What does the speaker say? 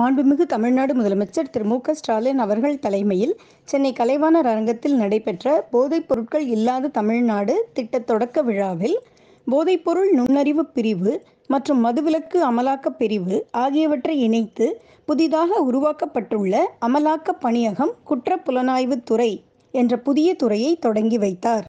மாண்புமிகு தமிழ்நாடு முதலமைச்சர் திரு மு க ஸ்டாலின் அவர்கள் தலைமையில் சென்னை கலைவாணர் அரங்கத்தில் நடைபெற்ற போதைப் பொருட்கள் இல்லாத தமிழ்நாடு திட்ட தொடக்க விழாவில் போதைப்பொருள் நுண்ணறிவு பிரிவு மற்றும் மதுவிலக்கு அமலாக்க பிரிவு ஆகியவற்றை இணைத்து புதிதாக உருவாக்கப்பட்டுள்ள அமலாக்க பணியகம் குற்ற புலனாய்வு துறை என்ற புதிய துறையை தொடங்கி வைத்தார்